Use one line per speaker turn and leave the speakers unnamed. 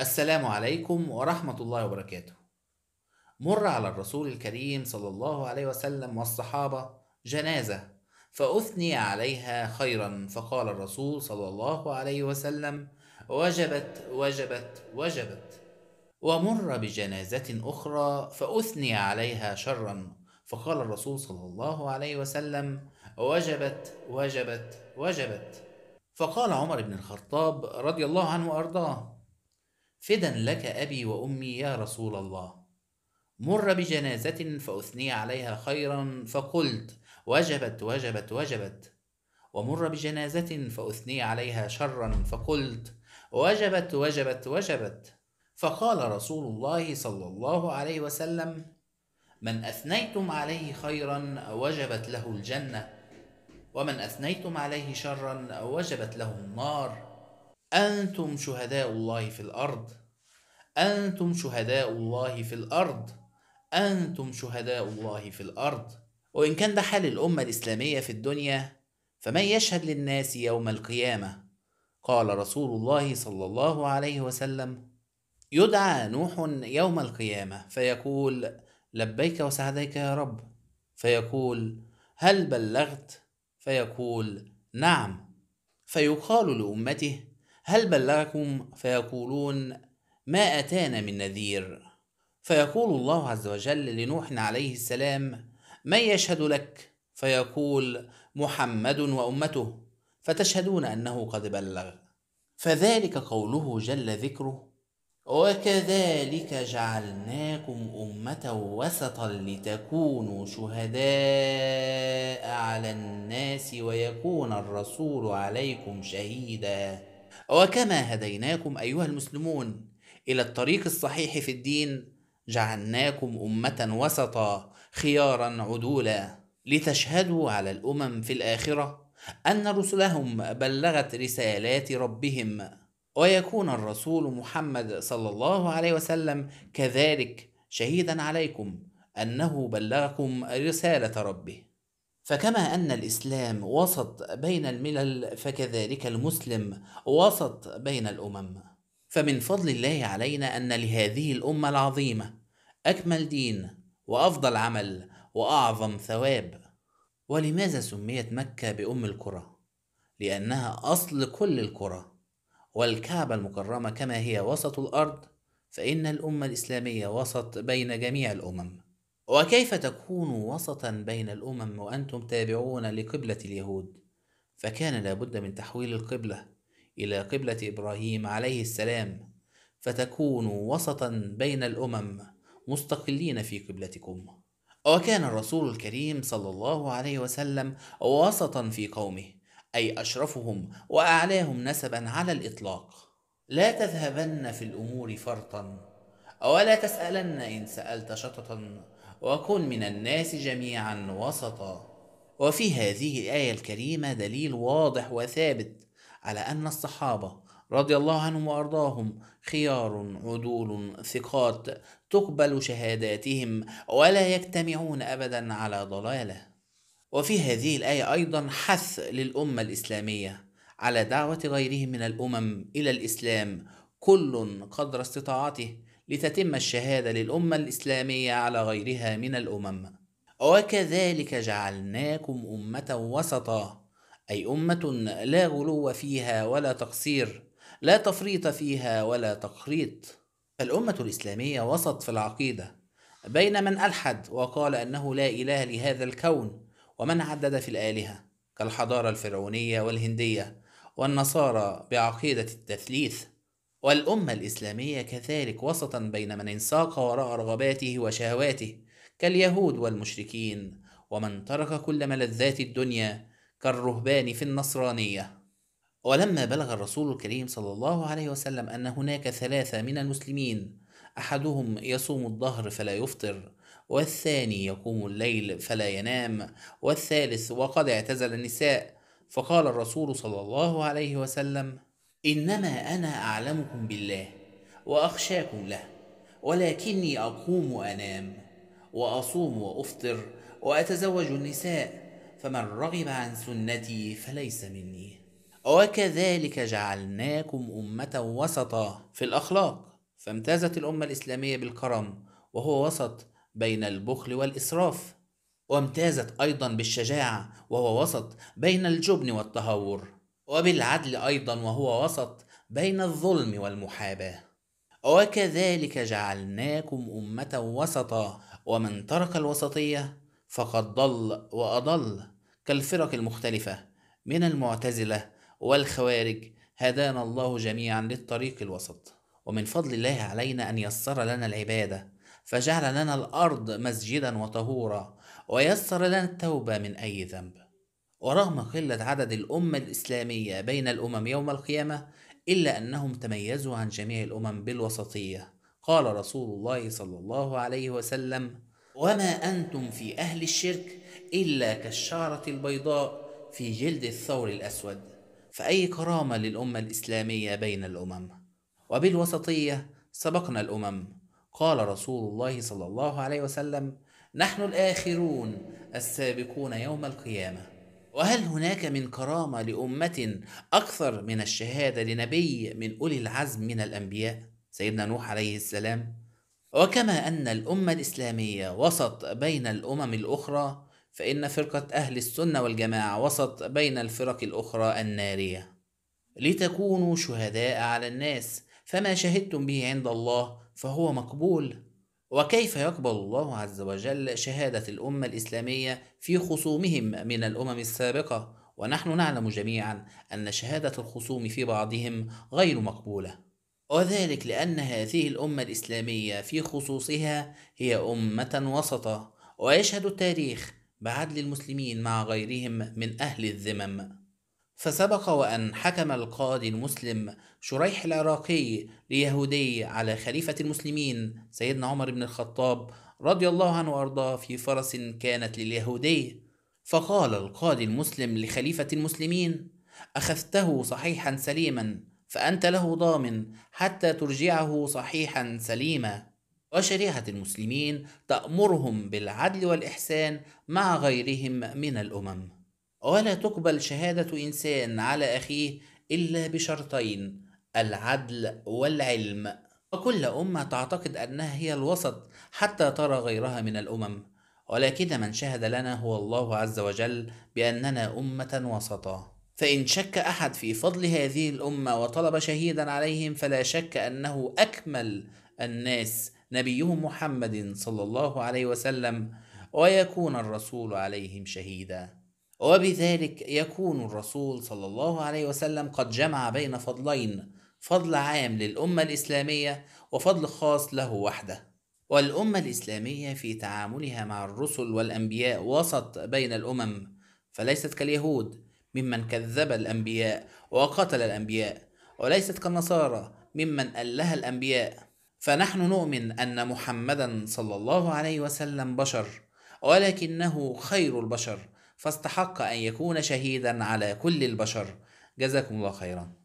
السلام عليكم ورحمة الله وبركاته. مر على الرسول الكريم صلى الله عليه وسلم والصحابة جنازة فأثني عليها خيرا فقال الرسول صلى الله عليه وسلم: وجبت وجبت وجبت. ومر بجنازة أخرى فأثني عليها شرا فقال الرسول صلى الله عليه وسلم: وجبت وجبت وجبت. فقال عمر بن الخطاب رضي الله عنه وأرضاه: فدا لك أبي وأمي يا رسول الله مر بجنازة فأثني عليها خيرا فقلت وجبت وجبت وجبت ومر بجنازة فأثني عليها شرا فقلت وجبت وجبت وجبت فقال رسول الله صلى الله عليه وسلم من أثنيتم عليه خيرا وجبت له الجنة ومن أثنيتم عليه شرا وجبت له النار أنتم شهداء الله في الأرض أنتم شهداء الله في الأرض أنتم شهداء الله في الأرض وإن كان ده حال الأمة الإسلامية في الدنيا فمن يشهد للناس يوم القيامة قال رسول الله صلى الله عليه وسلم يدعى نوح يوم القيامة فيقول لبيك وسعديك يا رب فيقول هل بلغت فيقول نعم فيقال لأمته هل بلغكم فيقولون ما أتانا من نذير فيقول الله عز وجل لنوح عليه السلام من يشهد لك فيقول محمد وأمته فتشهدون أنه قد بلغ فذلك قوله جل ذكره وكذلك جعلناكم أمة وسطا لتكونوا شهداء على الناس ويكون الرسول عليكم شهيداً وكما هديناكم أيها المسلمون إلى الطريق الصحيح في الدين جعلناكم أمة وسطا خيارا عدولا لتشهدوا على الأمم في الآخرة أن رسلهم بلغت رسالات ربهم ويكون الرسول محمد صلى الله عليه وسلم كذلك شهيدا عليكم أنه بلغكم رسالة ربه فكما أن الإسلام وسط بين الملل فكذلك المسلم وسط بين الأمم فمن فضل الله علينا أن لهذه الأمة العظيمة أكمل دين وأفضل عمل وأعظم ثواب ولماذا سميت مكة بأم القرى؟ لأنها أصل كل القرى والكعبة المكرمة كما هي وسط الأرض فإن الأمة الإسلامية وسط بين جميع الأمم وكيف تكونوا وسطا بين الأمم وأنتم تابعون لقبلة اليهود فكان لابد من تحويل القبلة إلى قبلة إبراهيم عليه السلام فتكونوا وسطا بين الأمم مستقلين في قبلتكم وكان الرسول الكريم صلى الله عليه وسلم وسطا في قومه أي أشرفهم وأعلاهم نسبا على الإطلاق لا تذهبن في الأمور فرطا ولا تسألن إن سألت شططا وكن من الناس جميعا وسطا وفي هذه الآية الكريمة دليل واضح وثابت على أن الصحابة رضي الله عنهم وأرضاهم خيار عدول ثقات تقبل شهاداتهم ولا يجتمعون أبدا على ضلالة وفي هذه الآية أيضا حث للأمة الإسلامية على دعوة غيرهم من الأمم إلى الإسلام كل قدر استطاعته لتتم الشهادة للأمة الإسلامية على غيرها من الأمم وكذلك جعلناكم أمة وسطا أي أمة لا غلو فيها ولا تقصير لا تفريط فيها ولا تقريط فالأمة الإسلامية وسط في العقيدة بين من ألحد وقال أنه لا إله لهذا الكون ومن عدد في الآلهة كالحضارة الفرعونية والهندية والنصارى بعقيدة التثليث والأمة الإسلامية كذلك وسطا بين من انساق وراء رغباته وشهواته كاليهود والمشركين ومن ترك كل ملذات الدنيا كالرهبان في النصرانية ولما بلغ الرسول الكريم صلى الله عليه وسلم أن هناك ثلاثة من المسلمين أحدهم يصوم الظهر فلا يفطر والثاني يقوم الليل فلا ينام والثالث وقد اعتزل النساء فقال الرسول صلى الله عليه وسلم انما انا اعلمكم بالله واخشاكم له ولكني اقوم وانام واصوم وافطر واتزوج النساء فمن رغب عن سنتي فليس مني وكذلك جعلناكم امه وسطا في الاخلاق فامتازت الامه الاسلاميه بالكرم وهو وسط بين البخل والاسراف وامتازت ايضا بالشجاعه وهو وسط بين الجبن والتهور وبالعدل أيضا وهو وسط بين الظلم والمحاباة وكذلك جعلناكم أمة وسطا ومن ترك الوسطية فقد ضل وأضل كالفرق المختلفة من المعتزلة والخوارج هدانا الله جميعا للطريق الوسط ومن فضل الله علينا أن يسر لنا العبادة فجعل لنا الأرض مسجدا وطهورا ويسر لنا التوبة من أي ذنب ورغم قلة عدد الأمة الإسلامية بين الأمم يوم القيامة إلا أنهم تميزوا عن جميع الأمم بالوسطية قال رسول الله صلى الله عليه وسلم وما أنتم في أهل الشرك إلا كالشعرة البيضاء في جلد الثور الأسود فأي كرامة للأمة الإسلامية بين الأمم وبالوسطية سبقنا الأمم قال رسول الله صلى الله عليه وسلم نحن الآخرون السابقون يوم القيامة وهل هناك من كرامه لامه اكثر من الشهاده لنبي من اولي العزم من الانبياء سيدنا نوح عليه السلام وكما ان الامه الاسلاميه وسط بين الامم الاخرى فان فرقه اهل السنه والجماعه وسط بين الفرق الاخرى الناريه لتكونوا شهداء على الناس فما شهدتم به عند الله فهو مقبول وكيف يقبل الله عز وجل شهادة الأمة الإسلامية في خصومهم من الأمم السابقة ونحن نعلم جميعا أن شهادة الخصوم في بعضهم غير مقبولة وذلك لأن هذه الأمة الإسلامية في خصوصها هي أمة وسطة ويشهد التاريخ بعدل المسلمين مع غيرهم من أهل الذمم فسبق وأن حكم القاضي المسلم شريح العراقي ليهودي على خليفة المسلمين سيدنا عمر بن الخطاب رضي الله عنه وأرضاه في فرس كانت لليهودي فقال القاضي المسلم لخليفة المسلمين أخذته صحيحا سليما فأنت له ضامن حتى ترجعه صحيحا سليما وشريعة المسلمين تأمرهم بالعدل والإحسان مع غيرهم من الأمم ولا تقبل شهادة إنسان على أخيه إلا بشرطين العدل والعلم وكل أمة تعتقد أنها هي الوسط حتى ترى غيرها من الأمم ولكن من شهد لنا هو الله عز وجل بأننا أمة وسطة فإن شك أحد في فضل هذه الأمة وطلب شهيدا عليهم فلا شك أنه أكمل الناس نبيهم محمد صلى الله عليه وسلم ويكون الرسول عليهم شهيدا وبذلك يكون الرسول صلى الله عليه وسلم قد جمع بين فضلين فضل عام للأمة الإسلامية وفضل خاص له وحده والأمة الإسلامية في تعاملها مع الرسل والأنبياء وسط بين الأمم فليست كاليهود ممن كذب الأنبياء وقتل الأنبياء وليست كالنصارى ممن أله الأنبياء فنحن نؤمن أن محمدا صلى الله عليه وسلم بشر ولكنه خير البشر فاستحق أن يكون شهيدا على كل البشر جزاكم الله خيرا